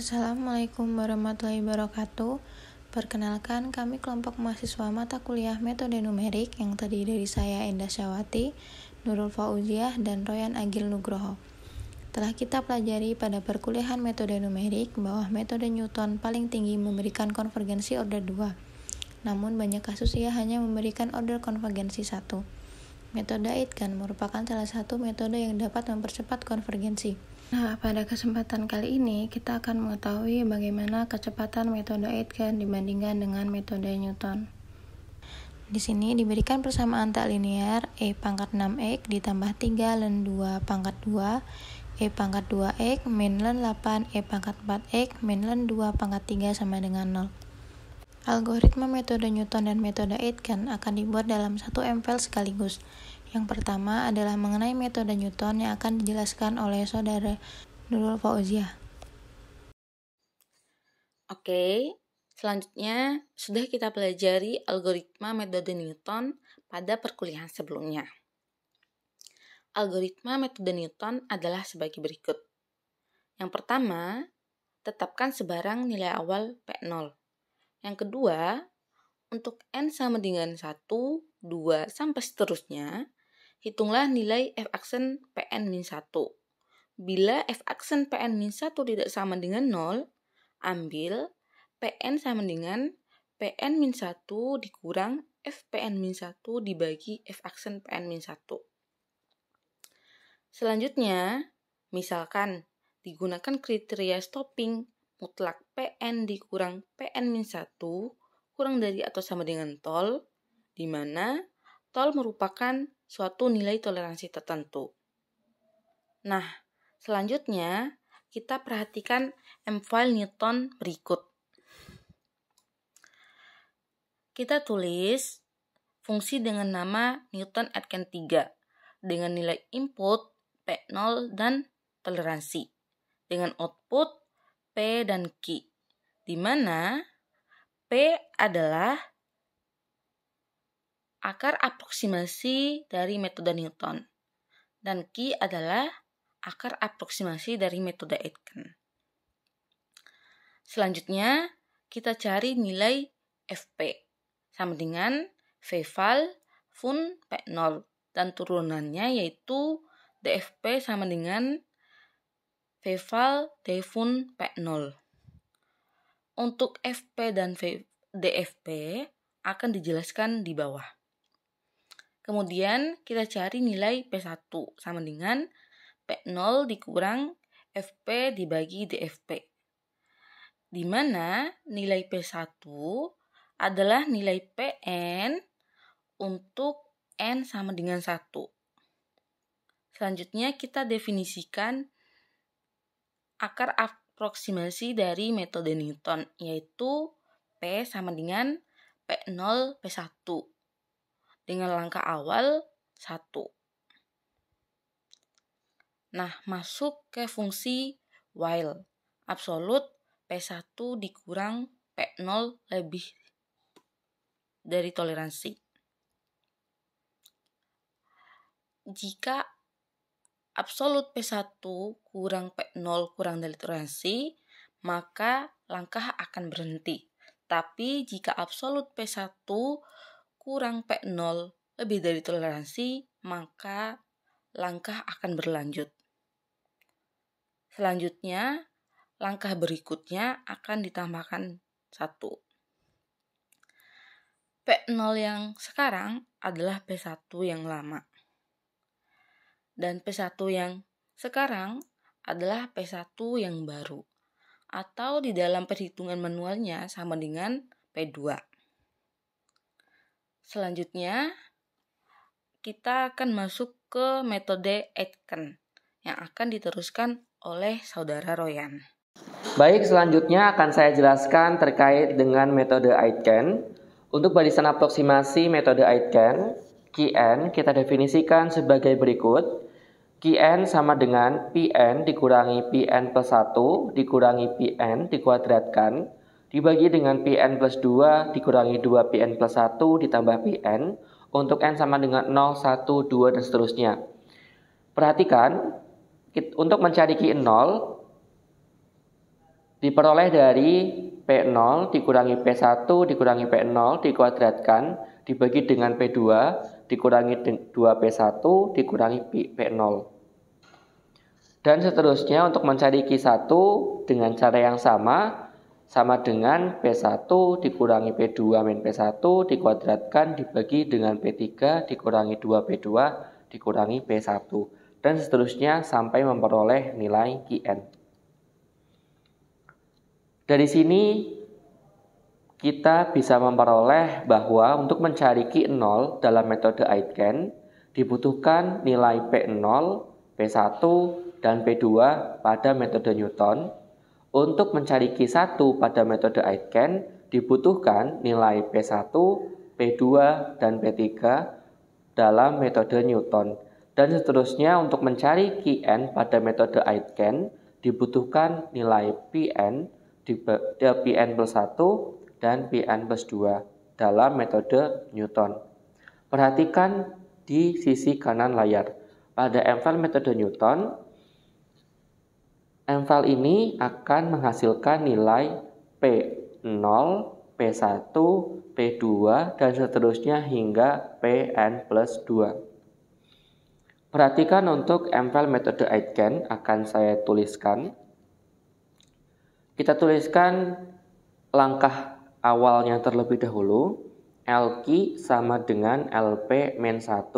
Assalamualaikum warahmatullahi wabarakatuh. Perkenalkan, kami kelompok mahasiswa mata kuliah metode numerik yang terdiri dari saya Enda Syawati, Nurul Fauziah, dan Royan Agil Nugroho. Telah kita pelajari pada perkuliahan metode numerik bahwa metode Newton paling tinggi memberikan konvergensi order 2. Namun banyak kasus ia hanya memberikan order konvergensi 1. Metode Aitken merupakan salah satu metode yang dapat mempercepat konvergensi. Nah, pada kesempatan kali ini kita akan mengetahui bagaimana kecepatan metode Aitken dibandingkan dengan metode Newton. Di sini diberikan persamaan tak linear E pangkat 6X ditambah 3 len 2 pangkat 2 E pangkat 2X min len 8 E pangkat 4X min len 2 pangkat 3 sama dengan 0. Algoritma metode Newton dan metode Aitken akan dibuat dalam satu MPL sekaligus. Yang pertama adalah mengenai metode Newton yang akan dijelaskan oleh saudara Nurul Fauzia. Oke, selanjutnya sudah kita pelajari algoritma metode Newton pada perkuliahan sebelumnya. Algoritma metode Newton adalah sebagai berikut. Yang pertama, tetapkan sebarang nilai awal P0 yang kedua, untuk N sama dengan 1, 2, sampai seterusnya, hitunglah nilai F aksen Pn-1. min Bila F aksen Pn-1 min tidak sama dengan 0, ambil Pn sama dengan Pn-1 min dikurang f pn min 1 dibagi F aksen Pn-1. min Selanjutnya, misalkan digunakan kriteria stopping mutlak PN dikurang PN 1 kurang dari atau sama dengan tol, di mana tol merupakan suatu nilai toleransi tertentu. Nah, selanjutnya kita perhatikan M-file Newton berikut. Kita tulis fungsi dengan nama Newton Atkin 3 dengan nilai input P0 dan toleransi. Dengan output P dan Q, di mana P adalah akar aproksimasi dari metode Newton dan Q adalah akar aproksimasi dari metode Aitken. Selanjutnya, kita cari nilai FP sama dengan Vval fun P0 dan turunannya yaitu DFP sama dengan Vival Typhoon P0. Untuk FP dan v, DFP akan dijelaskan di bawah. Kemudian kita cari nilai P1 sama dengan P0 dikurang FP dibagi DFP. Di mana nilai P1 adalah nilai PN untuk N sama dengan 1. Selanjutnya kita definisikan akar aproksimasi dari metode Newton, yaitu P sama dengan P0, P1. Dengan langkah awal 1. Nah, masuk ke fungsi while. Absolut P1 dikurang P0 lebih dari toleransi. Jika absolut P1 kurang P0 kurang dari maka langkah akan berhenti. Tapi jika absolut P1 kurang P0 lebih dari toleransi, maka langkah akan berlanjut. Selanjutnya, langkah berikutnya akan ditambahkan satu. P0 yang sekarang adalah P1 yang lama. Dan P1 yang sekarang adalah P1 yang baru atau di dalam perhitungan manualnya sama dengan P2. Selanjutnya, kita akan masuk ke metode Aitken yang akan diteruskan oleh saudara Royan. Baik, selanjutnya akan saya jelaskan terkait dengan metode Aitken. Untuk barisan aproksimasi metode Aitken, QN kita definisikan sebagai berikut. QN sama dengan PN dikurangi PN plus 1 dikurangi PN dikuadratkan dibagi dengan PN plus 2 dikurangi 2 PN plus 1 ditambah PN untuk N sama dengan 0, 1, 2, dan seterusnya. Perhatikan, untuk mencari Q0 diperoleh dari P0 dikurangi P1 dikurangi P0 dikuadratkan dibagi dengan P2 dikurangi 2P1 dikurangi P0. Dan seterusnya untuk mencari Q1 dengan cara yang sama sama dengan P1 dikurangi P2 min P1 dikuadratkan dibagi dengan P3 dikurangi 2P2 dikurangi P1 dan seterusnya sampai memperoleh nilai Qn. Dari sini kita bisa memperoleh bahwa untuk mencari Q0 dalam metode Aitken dibutuhkan nilai P0, P1, dan P2 pada metode Newton. Untuk mencari Q1 pada metode Aitken dibutuhkan nilai P1, P2, dan P3 dalam metode Newton. Dan seterusnya untuk mencari Qn pada metode Aitken dibutuhkan nilai Pn, Ya, Pn plus 1 dan Pn plus 2 dalam metode Newton. Perhatikan di sisi kanan layar. Pada MFAL metode Newton, MFAL ini akan menghasilkan nilai P0, P1, P2, dan seterusnya hingga Pn plus 2. Perhatikan untuk MFAL metode Aitken akan saya tuliskan kita tuliskan langkah awalnya terlebih dahulu. LQ sama dengan LP min 1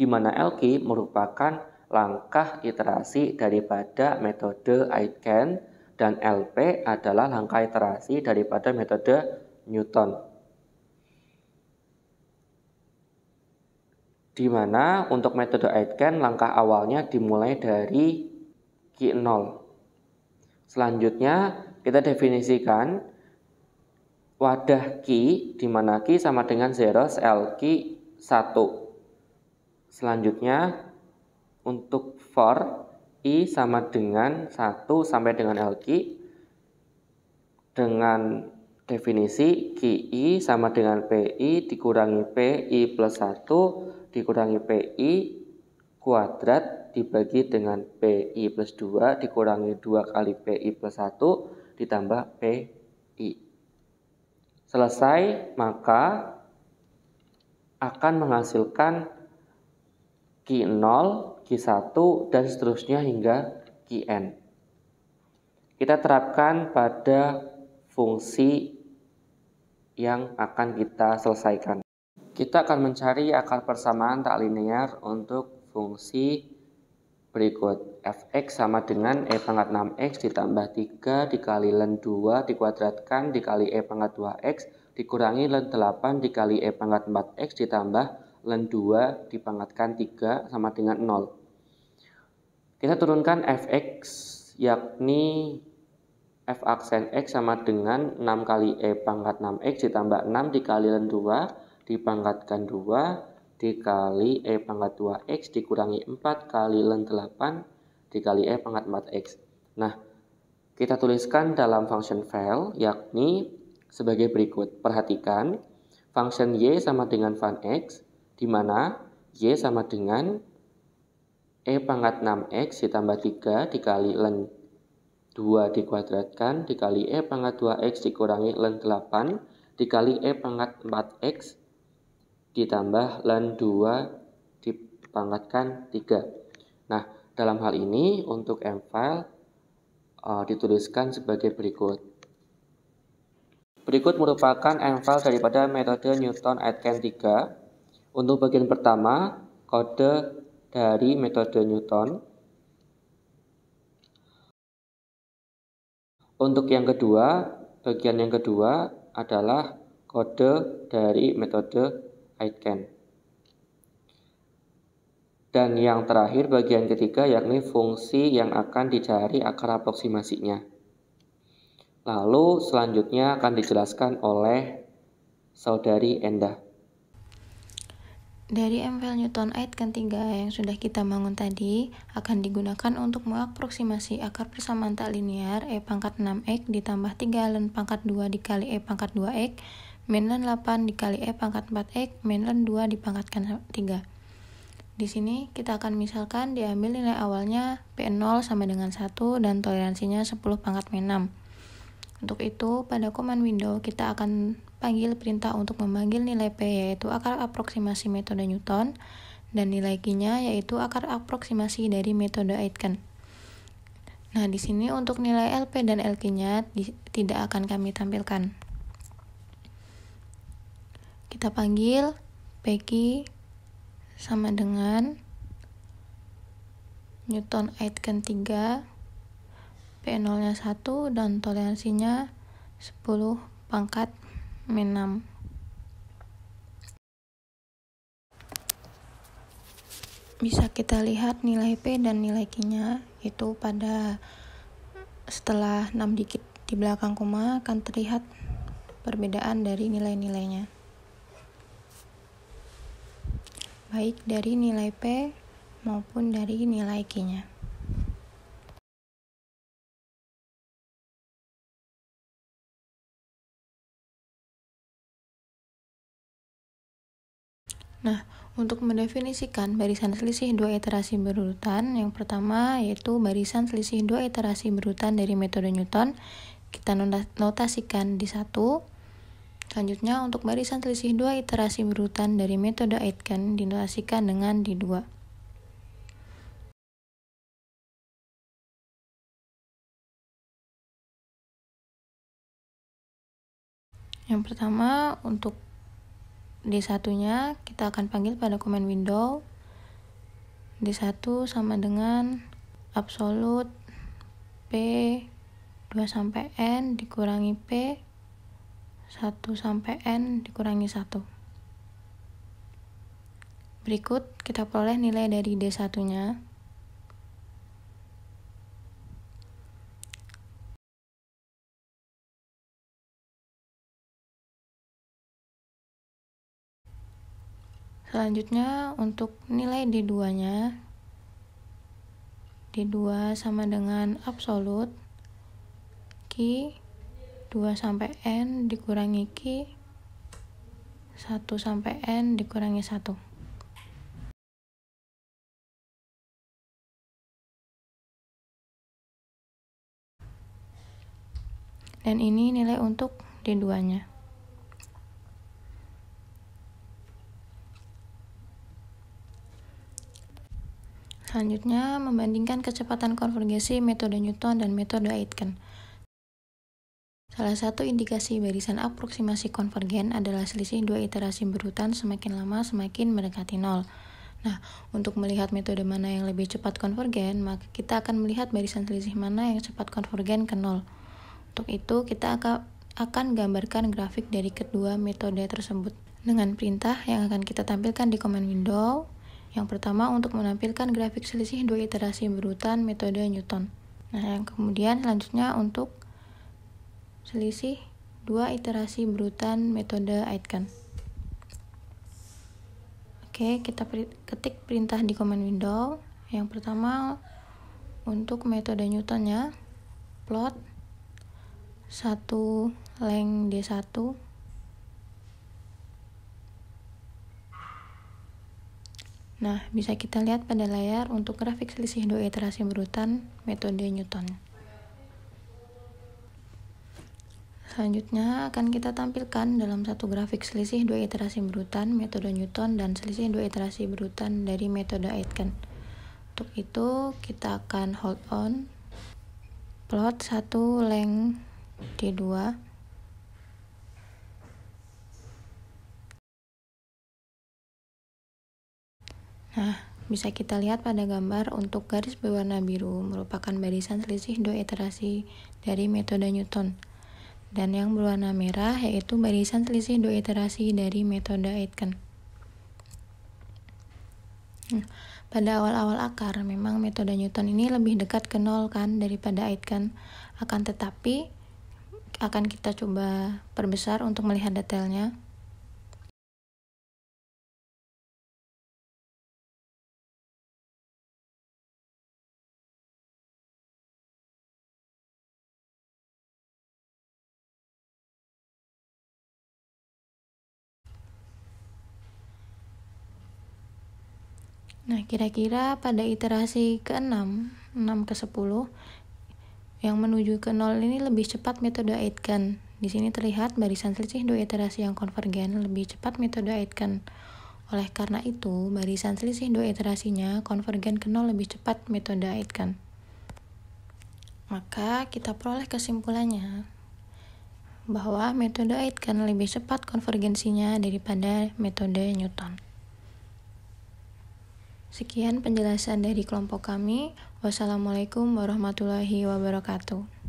di mana LQ merupakan langkah iterasi daripada metode Aitken dan LP adalah langkah iterasi daripada metode Newton. Di mana untuk metode Aitken langkah awalnya dimulai dari Q0. Selanjutnya kita definisikan wadah Q di mana Q sama dengan 0 L Q 1. Selanjutnya untuk for I sama dengan 1 sampai dengan L Q dengan definisi I sama dengan PI dikurangi PI plus 1 dikurangi PI kuadrat dibagi dengan PI plus 2 dikurangi 2 kali PI plus 1 ditambah PI. Selesai, maka akan menghasilkan Q0, Q1, dan seterusnya hingga Qn. Kita terapkan pada fungsi yang akan kita selesaikan. Kita akan mencari akar persamaan tak linear untuk fungsi Berikut, fx sama dengan e pangkat 6x ditambah 3 dikali len 2 dikuadratkan dikali e pangkat 2x dikurangi len 8 dikali e pangkat 4x ditambah len 2 dipangkatkan 3 sama dengan 0. Kita turunkan fx yakni f aksen x sama dengan 6 kali e pangkat 6x ditambah 6 dikali len 2 dipangkatkan 2 E dikali E pangkat 2X dikurangi 4 kali len 8 dikali E pangkat 4X. Nah, kita tuliskan dalam function file yakni sebagai berikut. Perhatikan, function Y sama dengan fun X, di mana Y sama dengan E pangkat 6X ditambah 3 dikali len 2 dikuadratkan dikali E pangkat 2X dikurangi len 8 dikali E pangkat 4X ditambah lan 2 dipangkatkan 3. Nah, dalam hal ini untuk M uh, eh, dituliskan sebagai berikut. Berikut merupakan M daripada metode Newton Aitken 3. Untuk bagian pertama, kode dari metode Newton. Untuk yang kedua, bagian yang kedua adalah kode dari metode I Dan yang terakhir bagian ketiga yakni fungsi yang akan dicari akar aproksimasinya. Lalu selanjutnya akan dijelaskan oleh saudari Enda. Dari MVL Newton Aitken 3 yang sudah kita bangun tadi akan digunakan untuk mengaproksimasi akar persamaan tak linear E pangkat 6X ditambah 3 ln pangkat 2 dikali E pangkat 2X mainland 8 dikali E pangkat 4X, mainland 2 dipangkatkan 3. Di sini kita akan misalkan diambil nilai awalnya P0 sama dengan 1 dan toleransinya 10 pangkat min 6. Untuk itu, pada command window kita akan panggil perintah untuk memanggil nilai P yaitu akar aproksimasi metode Newton dan nilai Q-nya yaitu akar aproksimasi dari metode Aitken. Nah, di sini untuk nilai LP dan LQ-nya tidak akan kami tampilkan kita panggil Peggy sama dengan Newton Aitken 3 P0 nya 1 dan toleransinya 10 pangkat min 6 bisa kita lihat nilai P dan nilai Q nya itu pada setelah 6 dikit di belakang koma akan terlihat perbedaan dari nilai-nilainya baik dari nilai P maupun dari nilai Q-nya. Nah, untuk mendefinisikan barisan selisih dua iterasi berurutan, yang pertama yaitu barisan selisih dua iterasi berurutan dari metode Newton, kita notasikan di satu Selanjutnya, untuk barisan selisih dua iterasi berurutan dari metode Aitken dinotasikan dengan D2. Yang pertama, untuk D1-nya, kita akan panggil pada command window. D1 sama dengan absolute P 2 sampai N dikurangi P 1 sampai N dikurangi 1. Berikut kita peroleh nilai dari D1-nya. Selanjutnya untuk nilai D2-nya D2 sama dengan absolut Q 2 sampai n dikurangi q 1 sampai n dikurangi 1 dan ini nilai untuk D2-nya. Selanjutnya, membandingkan kecepatan konvergensi metode Newton dan metode Aitken. Salah satu indikasi barisan aproksimasi konvergen adalah selisih dua iterasi berurutan semakin lama semakin mendekati nol. Nah, untuk melihat metode mana yang lebih cepat konvergen, maka kita akan melihat barisan selisih mana yang cepat konvergen ke nol. Untuk itu, kita akan, gambarkan grafik dari kedua metode tersebut dengan perintah yang akan kita tampilkan di command window. Yang pertama untuk menampilkan grafik selisih dua iterasi berurutan metode Newton. Nah, yang kemudian selanjutnya untuk Selisih dua iterasi berurutan metode aitken. Oke, kita per ketik perintah di command window. Yang pertama untuk metode Newtonnya plot satu leng D1 Nah, bisa kita lihat pada layar untuk grafik selisih dua iterasi berurutan metode Newton. Selanjutnya akan kita tampilkan dalam satu grafik selisih dua iterasi berurutan metode Newton dan selisih dua iterasi berurutan dari metode Aitken. Untuk itu kita akan hold on plot satu length D2 Nah, bisa kita lihat pada gambar untuk garis berwarna biru merupakan barisan selisih dua iterasi dari metode Newton dan yang berwarna merah yaitu barisan selisih dua iterasi dari metode Aitken. Hmm. Pada awal-awal akar, memang metode Newton ini lebih dekat ke nol kan daripada Aitken. Akan tetapi, akan kita coba perbesar untuk melihat detailnya. Nah, kira-kira pada iterasi ke-6, 6 ke-10, yang menuju ke 0 ini lebih cepat metode Aitken. Di sini terlihat barisan selisih dua iterasi yang konvergen lebih cepat metode Aitken. Oleh karena itu, barisan selisih dua iterasinya konvergen ke 0 lebih cepat metode Aitken. Maka kita peroleh kesimpulannya bahwa metode Aitken lebih cepat konvergensinya daripada metode Newton. Sekian penjelasan dari kelompok kami. Wassalamualaikum warahmatullahi wabarakatuh.